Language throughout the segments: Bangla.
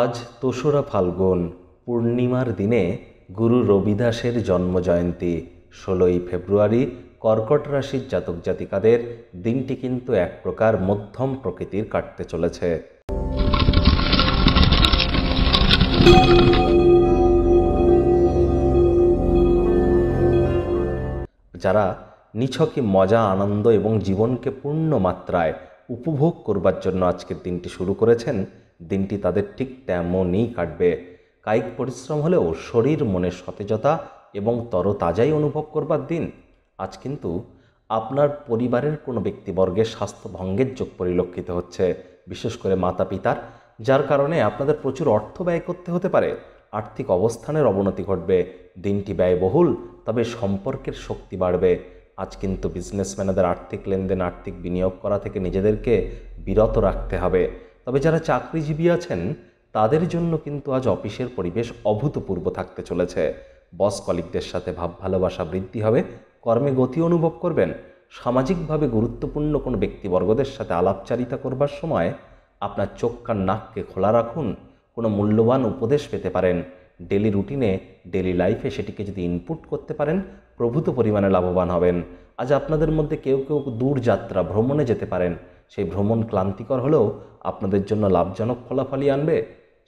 আজ তোসরা ফাল্গুন পূর্ণিমার দিনে গুরু রবিদাসের জন্মজয়ন্তী ষোলোই ফেব্রুয়ারি কর্কট রাশির জাতক জাতিকাদের দিনটি কিন্তু এক প্রকার মধ্যম প্রকৃতির কাটতে চলেছে যারা নিছকে মজা আনন্দ এবং জীবনকে পূর্ণ মাত্রায় উপভোগ করবার জন্য আজকের দিনটি শুরু করেছেন দিনটি তাদের ঠিক তেমনই কাটবে কায়িক পরিশ্রম হলেও শরীর মনের সতেজতা এবং তরতাজাই অনুভব করবার দিন আজ কিন্তু আপনার পরিবারের কোনো ব্যক্তিবর্গের স্বাস্থ্য ভঙ্গের যোগ পরিলক্ষিত হচ্ছে বিশেষ করে মাতা পিতার যার কারণে আপনাদের প্রচুর অর্থ ব্যয় করতে হতে পারে আর্থিক অবস্থানের অবনতি ঘটবে দিনটি ব্যয়বহুল তবে সম্পর্কের শক্তি বাড়বে আজ কিন্তু বিজনেসম্যানেদের আর্থিক লেনদেন আর্থিক বিনিয়োগ করা থেকে নিজেদেরকে বিরত রাখতে হবে তবে যারা চাকরিজীবী আছেন তাদের জন্য কিন্তু আজ অফিসের পরিবেশ অভূতপূর্ব থাকতে চলেছে বস কলিকদের সাথে ভাব ভালোবাসা বৃদ্ধি হবে কর্মে গতি অনুভব করবেন সামাজিকভাবে গুরুত্বপূর্ণ কোনো ব্যক্তিবর্গদের সাথে আলাপচারিতা করবার সময় আপনার চোখ কান নাককে খোলা রাখুন কোনো মূল্যবান উপদেশ পেতে পারেন ডেলি রুটিনে ডেলি লাইফে সেটিকে যদি ইনপুট করতে পারেন প্রভূত পরিমাণে লাভবান হবেন আজ আপনাদের মধ্যে কেউ কেউ দূর যাত্রা ভ্রমণে যেতে পারেন সেই ভ্রমণ ক্লান্তিকর হলেও আপনাদের জন্য লাভজনক ফলাফলই আনবে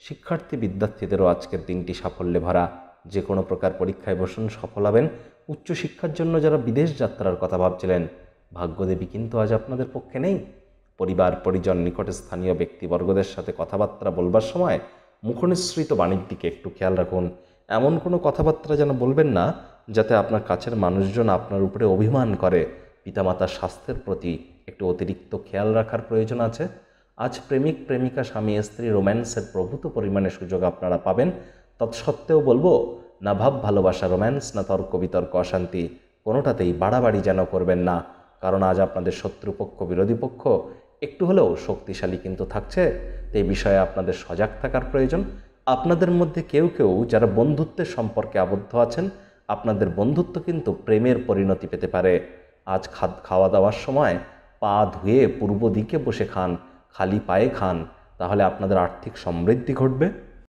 শিক্ষার্থী বিদ্যার্থীদেরও আজকের দিনটি সাফল্যে ভরা যে কোনো প্রকার পরীক্ষায় বসুন সফল হবেন উচ্চশিক্ষার জন্য যারা বিদেশ যাত্রার কথা ভাবছিলেন ভাগ্যদেবী কিন্তু আজ আপনাদের পক্ষে নেই পরিবার পরিজন নিকটে স্থানীয় ব্যক্তিবর্গদের সাথে কথাবার্তা বলবার সময় মুখনিসৃত বাণীর দিকে একটু খেয়াল রাখুন এমন কোনো কথাবার্তা যেন বলবেন না যাতে আপনার কাছের মানুষজন আপনার উপরে অভিমান করে পিতামাতার স্বাস্থ্যের প্রতি একটু অতিরিক্ত খেয়াল রাখার প্রয়োজন আছে আজ প্রেমিক প্রেমিকা স্বামী স্ত্রী রোম্যান্সের প্রভূত পরিমাণে সুযোগ আপনারা পাবেন তৎসত্ত্বেও বলবো না ভাব ভালোবাসা রোম্যান্স না তর্ক বিতর্ক অশান্তি কোনোটাতেই বাড়াবাড়ি যেন করবেন না কারণ আজ আপনাদের শত্রুপক্ষ বিরোধী পক্ষ একটু হলেও শক্তিশালী কিন্তু থাকছে তো এই বিষয়ে আপনাদের সজাগ থাকার প্রয়োজন আপনাদের মধ্যে কেউ কেউ যারা বন্ধুত্বের সম্পর্কে আবদ্ধ আছেন আপনাদের বন্ধুত্ব কিন্তু প্রেমের পরিণতি পেতে পারে আজ খাওয়া দাওয়ার সময় পা ধুয়ে পূর্ব দিকে বসে খান খালি পায়ে খান তাহলে আপনাদের আর্থিক সমৃদ্ধি ঘটবে